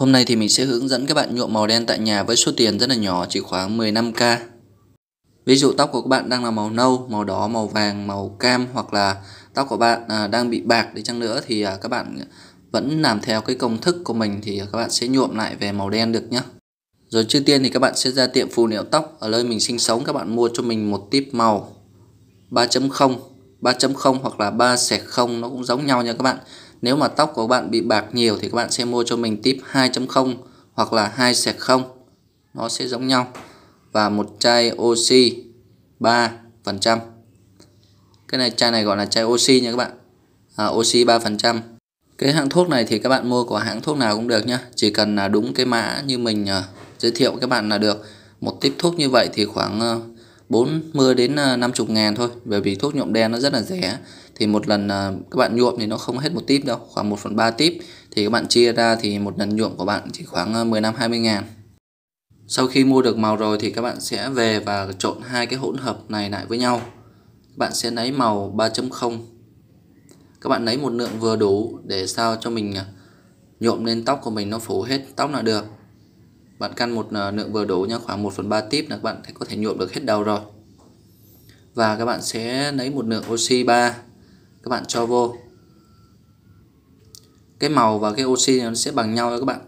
Hôm nay thì mình sẽ hướng dẫn các bạn nhuộm màu đen tại nhà với số tiền rất là nhỏ chỉ khoảng 15k. Ví dụ tóc của các bạn đang là màu nâu, màu đỏ, màu vàng, màu cam hoặc là tóc của bạn à, đang bị bạc đi chăng nữa thì à, các bạn vẫn làm theo cái công thức của mình thì các bạn sẽ nhuộm lại về màu đen được nhé. Rồi trước tiên thì các bạn sẽ ra tiệm phù liệu tóc ở nơi mình sinh sống các bạn mua cho mình một tip màu 3.0 3.0 hoặc là 3 sẹt 0 nó cũng giống nhau nha các bạn nếu mà tóc của bạn bị bạc nhiều thì các bạn sẽ mua cho mình tip 2.0 hoặc là 2 sẹt 0. Nó sẽ giống nhau. Và một chai oxy 3%. Cái này chai này gọi là chai oxy nha các bạn. À, oxy 3%. Cái hãng thuốc này thì các bạn mua của hãng thuốc nào cũng được nhá Chỉ cần là đúng cái mã như mình à, giới thiệu các bạn là được. Một tip thuốc như vậy thì khoảng à, 40 đến 50 ờ, ngàn thôi bởi vì thuốc nhuộm đen nó rất là rẻ thì một lần ờ, các bạn nhuộm thì nó không hết một tip đâu khoảng 1 phần 3 tip thì các bạn chia ra thì một lần nhuộm của bạn chỉ khoảng 15 ờ, 20 ngàn sau khi mua được màu rồi thì các bạn sẽ về và trộn hai cái hỗn hợp này lại với nhau các bạn sẽ lấy màu 3.0 các bạn lấy một lượng vừa đủ để sao cho mình nhuộm lên tóc của mình nó phủ hết tóc là được bạn căn một ờ, lượng vừa đủ nha khoảng 1 phần 3 tip là các bạn có thể nhuộm được hết đầu rồi và các bạn sẽ lấy một lượng oxy 3 các bạn cho vô cái màu và cái oxy nó sẽ bằng nhau các bạn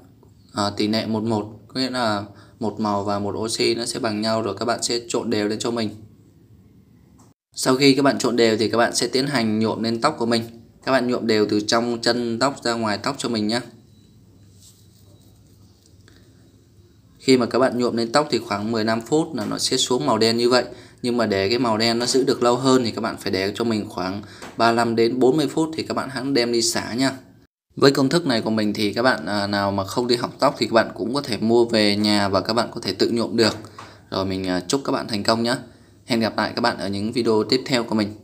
à, tỷ lệ 11 có nghĩa là một màu và một oxy nó sẽ bằng nhau rồi các bạn sẽ trộn đều lên cho mình sau khi các bạn trộn đều thì các bạn sẽ tiến hành nhuộm lên tóc của mình các bạn nhuộm đều từ trong chân tóc ra ngoài tóc cho mình nhé khi mà các bạn nhuộm lên tóc thì khoảng 15 phút là nó sẽ xuống màu đen như vậy nhưng mà để cái màu đen nó giữ được lâu hơn thì các bạn phải để cho mình khoảng 35 đến 40 phút thì các bạn hãng đem đi xả nha với công thức này của mình thì các bạn à, nào mà không đi học tóc thì các bạn cũng có thể mua về nhà và các bạn có thể tự nhuộm được rồi mình à, chúc các bạn thành công nhé hẹn gặp lại các bạn ở những video tiếp theo của mình